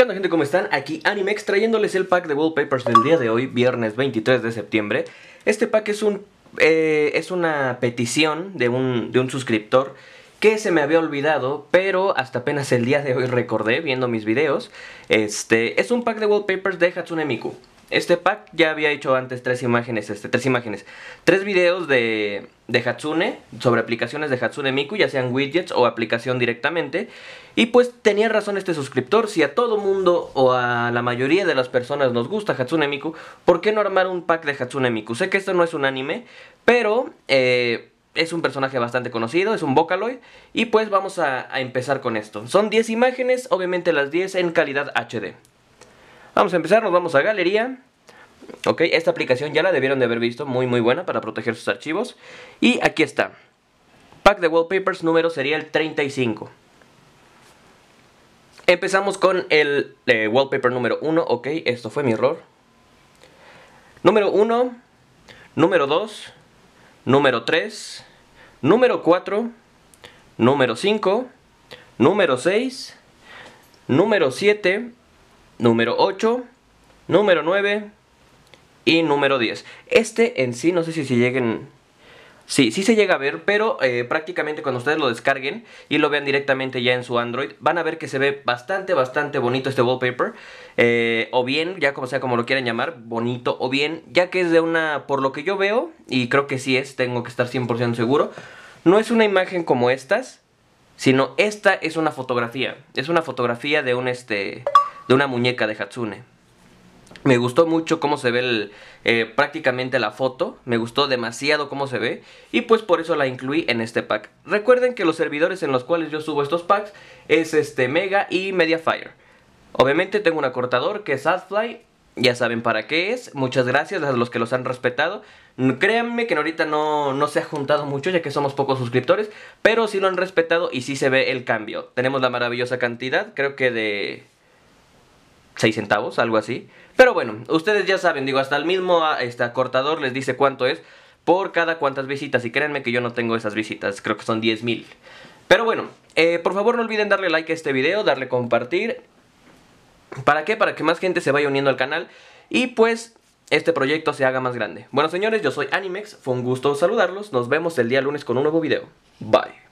¿Qué onda gente? ¿Cómo están? Aquí Animex trayéndoles el pack de wallpapers del día de hoy, viernes 23 de septiembre. Este pack es un eh, es una petición de un, de un suscriptor que se me había olvidado, pero hasta apenas el día de hoy recordé viendo mis videos. Este es un pack de wallpapers de Hatsune Miku. Este pack ya había hecho antes tres imágenes, este, tres imágenes, tres videos de, Hatsune, sobre aplicaciones de Hatsune Miku, ya sean widgets o aplicación directamente. Y pues tenía razón este suscriptor, si a todo mundo o a la mayoría de las personas nos gusta Hatsune Miku, ¿por qué no armar un pack de Hatsune Miku? Sé que esto no es un anime, pero... Eh, es un personaje bastante conocido, es un Vocaloid. Y pues vamos a, a empezar con esto. Son 10 imágenes, obviamente las 10 en calidad HD. Vamos a empezar, nos vamos a galería. Ok, esta aplicación ya la debieron de haber visto, muy muy buena para proteger sus archivos. Y aquí está. Pack de wallpapers número sería el 35. Empezamos con el eh, wallpaper número 1, ok, esto fue mi error. Número 1, número 2, número 3, número 4, número 5, número 6, número 7 número 8, número 9 y número 10. Este en sí, no sé si se lleguen... Sí, sí se llega a ver, pero eh, prácticamente cuando ustedes lo descarguen y lo vean directamente ya en su Android, van a ver que se ve bastante, bastante bonito este wallpaper. Eh, o bien, ya como sea, como lo quieran llamar, bonito, o bien, ya que es de una, por lo que yo veo, y creo que sí es, tengo que estar 100% seguro, no es una imagen como estas, sino esta es una fotografía. Es una fotografía de un este de una muñeca de Hatsune. Me gustó mucho cómo se ve eh, prácticamente la foto, me gustó demasiado cómo se ve y pues por eso la incluí en este pack. Recuerden que los servidores en los cuales yo subo estos packs es este Mega y Mediafire. Obviamente tengo un acortador que es Adfly, ya saben para qué es, muchas gracias a los que los han respetado. Créanme que ahorita no, no se ha juntado mucho ya que somos pocos suscriptores, pero sí lo han respetado y sí se ve el cambio. Tenemos la maravillosa cantidad, creo que de 6 centavos, algo así. Pero bueno, ustedes ya saben, digo, hasta el mismo ah, este, acortador les dice cuánto es por cada cuantas visitas. Y créanme que yo no tengo esas visitas, creo que son 10 mil. Pero bueno, eh, por favor no olviden darle like a este video, darle compartir. ¿Para qué? Para que más gente se vaya uniendo al canal y pues este proyecto se haga más grande. Bueno señores, yo soy Animex, fue un gusto saludarlos, nos vemos el día lunes con un nuevo video. Bye.